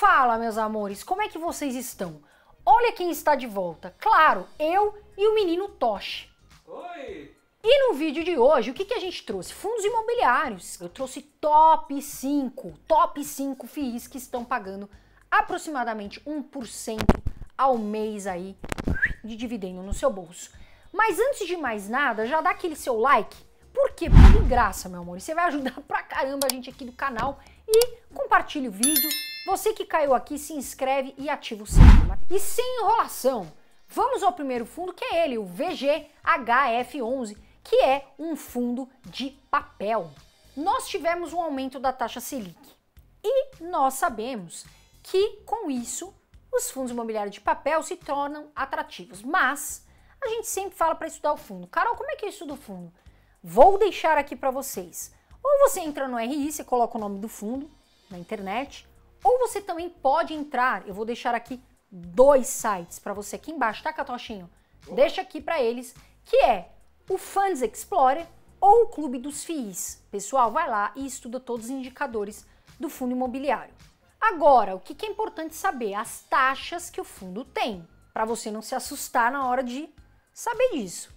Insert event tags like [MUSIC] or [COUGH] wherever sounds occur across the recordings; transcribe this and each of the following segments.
Fala, meus amores, como é que vocês estão? Olha quem está de volta. Claro, eu e o menino Toshi. Oi! E no vídeo de hoje, o que, que a gente trouxe? Fundos imobiliários. Eu trouxe top 5, top 5 FIIs que estão pagando aproximadamente 1% ao mês aí de dividendo no seu bolso. Mas antes de mais nada, já dá aquele seu like. Por quê? Porque graça, meu amor. E você vai ajudar [LAUGHS] pra caramba a gente aqui do canal. E compartilha o vídeo, você que caiu aqui, se inscreve e ativa o sininho. Né? E sem enrolação, vamos ao primeiro fundo que é ele, o VGHF11, que é um fundo de papel. Nós tivemos um aumento da taxa Selic e nós sabemos que com isso os fundos imobiliários de papel se tornam atrativos. Mas a gente sempre fala para estudar o fundo. Carol, como é que eu é estudo o fundo? Vou deixar aqui para vocês. Ou você entra no RI, você coloca o nome do fundo na internet, ou você também pode entrar, eu vou deixar aqui dois sites para você aqui embaixo, tá, Catochinho? Deixa aqui para eles, que é o Funds Explorer ou o Clube dos FIIs. Pessoal, vai lá e estuda todos os indicadores do fundo imobiliário. Agora, o que, que é importante saber? As taxas que o fundo tem, para você não se assustar na hora de saber disso.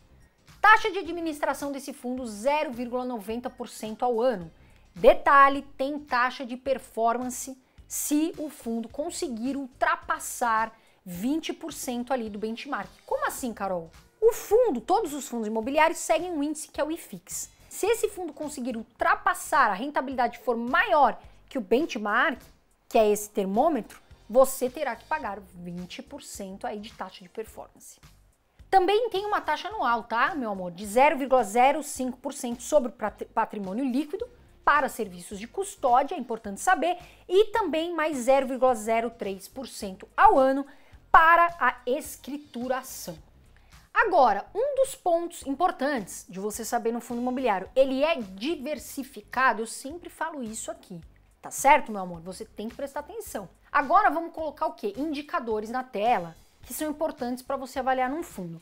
Taxa de administração desse fundo 0,90% ao ano. Detalhe, tem taxa de performance se o fundo conseguir ultrapassar 20% ali do benchmark. Como assim, Carol? O fundo, todos os fundos imobiliários seguem um índice que é o IFIX. Se esse fundo conseguir ultrapassar a rentabilidade for maior que o benchmark, que é esse termômetro, você terá que pagar 20% aí de taxa de performance. Também tem uma taxa anual, tá, meu amor, de 0,05% sobre o patrimônio líquido para serviços de custódia, é importante saber, e também mais 0,03% ao ano para a escrituração. Agora, um dos pontos importantes de você saber no fundo imobiliário, ele é diversificado, eu sempre falo isso aqui, tá certo, meu amor? Você tem que prestar atenção. Agora vamos colocar o que? Indicadores na tela que são importantes para você avaliar num fundo.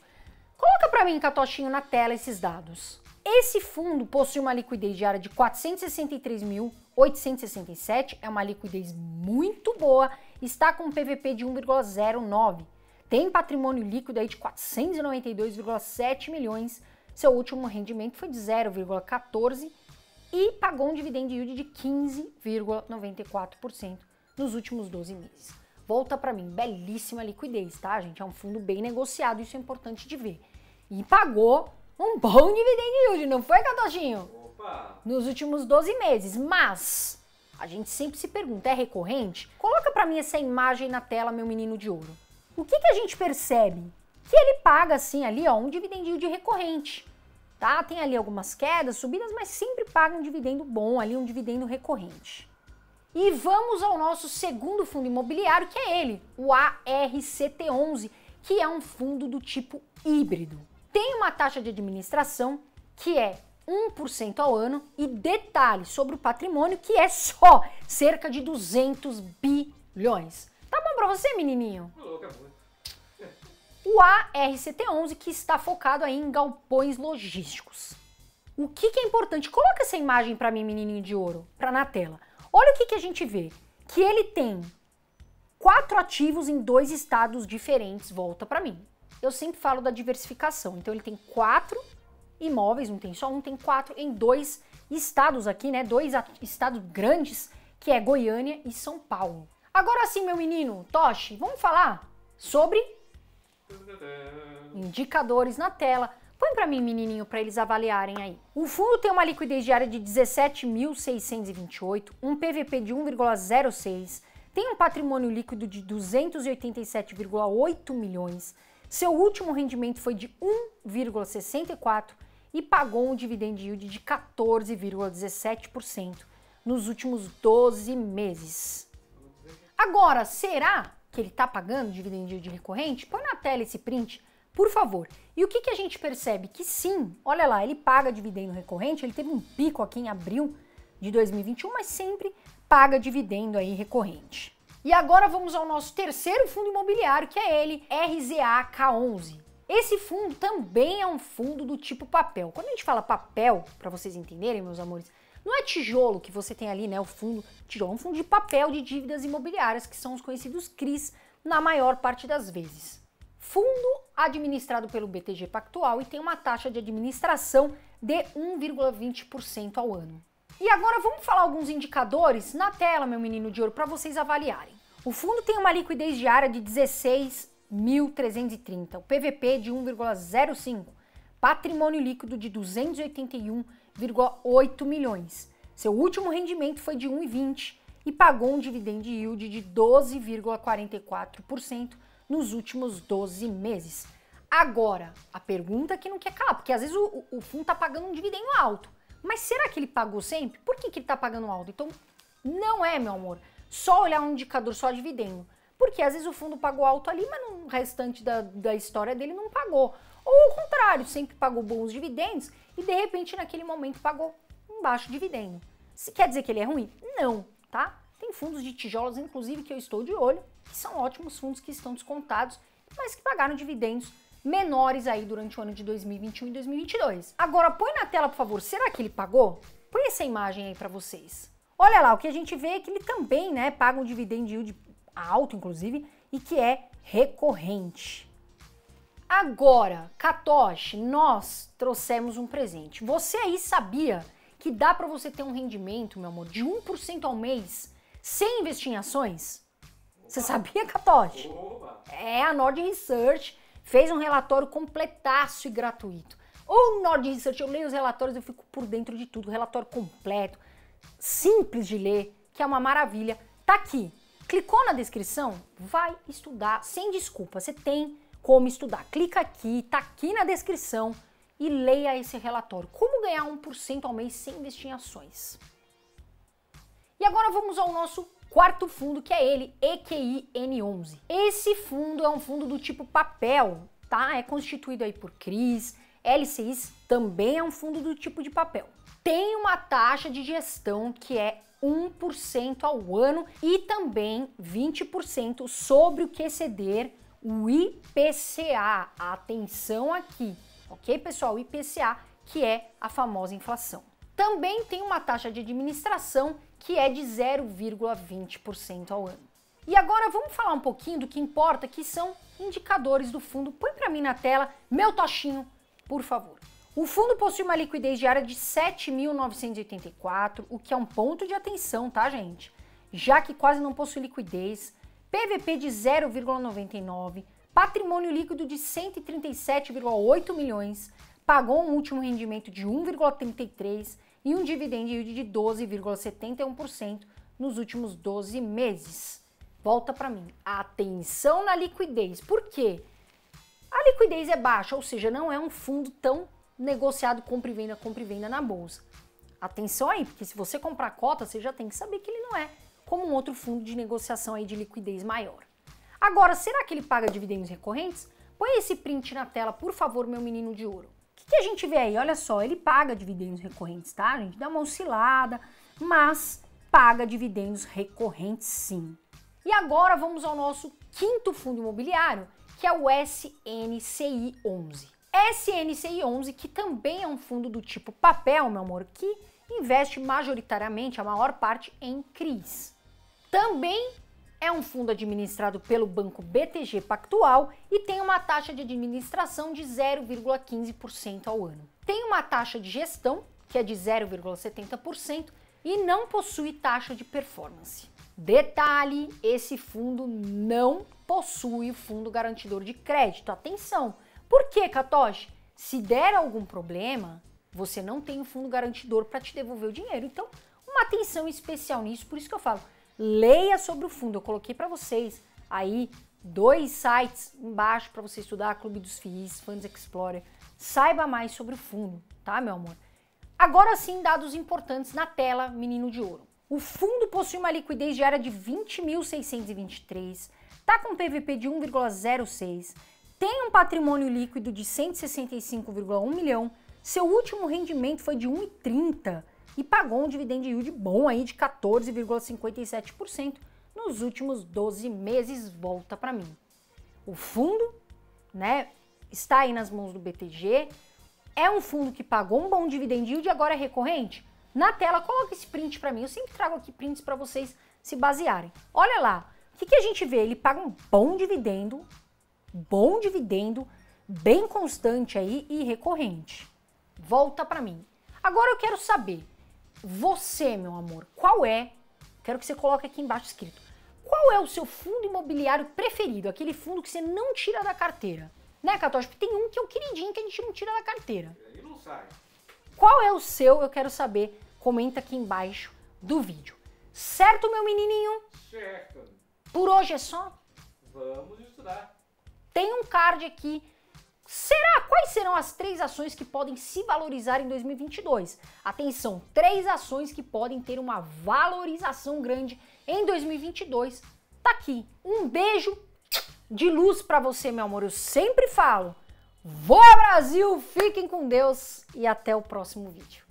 Coloca para mim, Catochinho, na tela esses dados. Esse fundo possui uma liquidez diária de 463.867, é uma liquidez muito boa, está com um PVP de 1,09, tem patrimônio líquido aí de 492,7 milhões, seu último rendimento foi de 0,14 e pagou um dividend yield de 15,94% nos últimos 12 meses. Volta para mim, belíssima liquidez, tá, gente? É um fundo bem negociado, isso é importante de ver. E pagou um bom dividend yield, não foi, Catotinho? Opa! Nos últimos 12 meses, mas a gente sempre se pergunta, é recorrente? Coloca para mim essa imagem na tela, meu menino de ouro. O que, que a gente percebe? Que ele paga, assim, ali, ó, um dividend yield recorrente. Tá? Tem ali algumas quedas, subidas, mas sempre paga um dividendo bom ali, um dividendo recorrente. E vamos ao nosso segundo fundo imobiliário, que é ele, o ARCT11, que é um fundo do tipo híbrido tem uma taxa de administração que é 1% ao ano e detalhe sobre o patrimônio que é só cerca de 200 bilhões. Tá bom para você, menininho? É o ARCT11 que está focado aí em galpões logísticos. O que, que é importante? Coloca essa imagem para mim, menininho de ouro, para na tela. Olha o que, que a gente vê. Que ele tem quatro ativos em dois estados diferentes. Volta para mim eu sempre falo da diversificação. Então ele tem quatro imóveis, não tem só um, tem quatro em dois estados aqui, né? Dois estados grandes, que é Goiânia e São Paulo. Agora sim, meu menino Toshi, vamos falar sobre indicadores na tela. Põe para mim, menininho, para eles avaliarem aí. O fundo tem uma liquidez diária de 17.628, um PVP de 1,06, tem um patrimônio líquido de 287,8 milhões, seu último rendimento foi de 1,64% e pagou um dividend yield de 14,17% nos últimos 12 meses. Agora, será que ele está pagando dividend yield recorrente? Põe na tela esse print, por favor. E o que, que a gente percebe? Que sim, olha lá, ele paga dividendo recorrente, ele teve um pico aqui em abril de 2021, mas sempre paga dividendo aí recorrente. E agora vamos ao nosso terceiro fundo imobiliário, que é ele, RZAK11. Esse fundo também é um fundo do tipo papel. Quando a gente fala papel, para vocês entenderem, meus amores, não é tijolo que você tem ali, né? O fundo tijolo, é um fundo de papel de dívidas imobiliárias, que são os conhecidos CRIs na maior parte das vezes. Fundo administrado pelo BTG Pactual e tem uma taxa de administração de 1,20% ao ano. E agora vamos falar alguns indicadores na tela, meu menino de ouro, para vocês avaliarem. O fundo tem uma liquidez diária de 16.330, o PVP de 1,05, patrimônio líquido de 281,8 milhões. Seu último rendimento foi de 1,20 e pagou um dividend yield de 12,44% nos últimos 12 meses. Agora, a pergunta que não quer calar, porque às vezes o, o fundo está pagando um dividendo alto mas será que ele pagou sempre? Por que, que ele está pagando alto? Então, não é, meu amor, só olhar um indicador só dividendo. Porque às vezes o fundo pagou alto ali, mas no restante da, da história dele não pagou. Ou ao contrário, sempre pagou bons dividendos e de repente naquele momento pagou um baixo dividendo. Se quer dizer que ele é ruim? Não, tá? Tem fundos de tijolos, inclusive, que eu estou de olho, que são ótimos fundos que estão descontados, mas que pagaram dividendos menores aí durante o ano de 2021 e 2022. Agora põe na tela, por favor, será que ele pagou? Põe essa imagem aí para vocês. Olha lá, o que a gente vê é que ele também, né, paga um dividendo yield alto, inclusive, e que é recorrente. Agora, Katosh, nós trouxemos um presente. Você aí sabia que dá para você ter um rendimento, meu amor, de 1% ao mês sem investir em ações? Você sabia, Katosh? É a Nord Research fez um relatório completaço e gratuito. O Nord Research, eu leio os relatórios, eu fico por dentro de tudo, relatório completo, simples de ler, que é uma maravilha. Tá aqui. Clicou na descrição? Vai estudar sem desculpa. Você tem como estudar. Clica aqui, tá aqui na descrição e leia esse relatório. Como ganhar 1% ao mês sem investir em ações. E agora vamos ao nosso Quarto fundo que é ele, EQIN11. Esse fundo é um fundo do tipo papel, tá? É constituído aí por CRIs, LCIs também é um fundo do tipo de papel. Tem uma taxa de gestão que é 1% ao ano e também 20% sobre o que exceder o IPCA. Atenção aqui, ok, pessoal? O IPCA, que é a famosa inflação. Também tem uma taxa de administração que é de 0,20% ao ano. E agora vamos falar um pouquinho do que importa, que são indicadores do fundo. Põe para mim na tela, meu tochinho, por favor. O fundo possui uma liquidez diária de 7.984, o que é um ponto de atenção, tá, gente? Já que quase não possui liquidez, PVP de 0,99, patrimônio líquido de 137,8 milhões, pagou um último rendimento de 1,33 e um dividend yield de 12,71% nos últimos 12 meses. Volta para mim. Atenção na liquidez. Por quê? A liquidez é baixa, ou seja, não é um fundo tão negociado compra e venda, compra e venda na bolsa. Atenção aí, porque se você comprar cota, você já tem que saber que ele não é como um outro fundo de negociação aí de liquidez maior. Agora, será que ele paga dividendos recorrentes? Põe esse print na tela, por favor, meu menino de ouro que, que a gente vê aí? Olha só, ele paga dividendos recorrentes, tá? A gente dá uma oscilada, mas paga dividendos recorrentes sim. E agora vamos ao nosso quinto fundo imobiliário, que é o SNCI 11. SNCI 11, que também é um fundo do tipo papel, meu amor, que investe majoritariamente, a maior parte, em CRIs. Também é um fundo administrado pelo banco BTG Pactual e tem uma taxa de administração de 0,15% ao ano. Tem uma taxa de gestão, que é de 0,70%, e não possui taxa de performance. Detalhe: esse fundo não possui fundo garantidor de crédito. Atenção! Por que, Katoshi? Se der algum problema, você não tem o um fundo garantidor para te devolver o dinheiro. Então, uma atenção especial nisso, por isso que eu falo leia sobre o fundo. Eu coloquei para vocês aí dois sites embaixo para você estudar, Clube dos FIIs, Funds Explorer. Saiba mais sobre o fundo, tá, meu amor? Agora sim, dados importantes na tela, menino de ouro. O fundo possui uma liquidez diária de 20.623, tá com PVP de 1,06, tem um patrimônio líquido de 165,1 milhão, seu último rendimento foi de 1,30 e pagou um dividend yield bom aí de 14,57% nos últimos 12 meses, volta para mim. O fundo, né, está aí nas mãos do BTG, é um fundo que pagou um bom dividend yield e agora é recorrente. Na tela, coloca esse print para mim, eu sempre trago aqui prints para vocês se basearem. Olha lá, o que, que a gente vê? Ele paga um bom dividendo, bom dividendo, bem constante aí e recorrente. Volta para mim. Agora eu quero saber, você, meu amor, qual é? Quero que você coloque aqui embaixo escrito. Qual é o seu fundo imobiliário preferido? Aquele fundo que você não tira da carteira. Né, Catoche? Tem um que é o queridinho que a gente não tira da carteira. Ele não sai. Qual é o seu? Eu quero saber. Comenta aqui embaixo do vídeo. Certo, meu menininho? Certo. Por hoje é só? Vamos estudar. Tem um card aqui Será? Quais serão as três ações que podem se valorizar em 2022? Atenção, três ações que podem ter uma valorização grande em 2022. Tá aqui. Um beijo de luz para você, meu amor. Eu sempre falo. Vou Brasil, fiquem com Deus e até o próximo vídeo.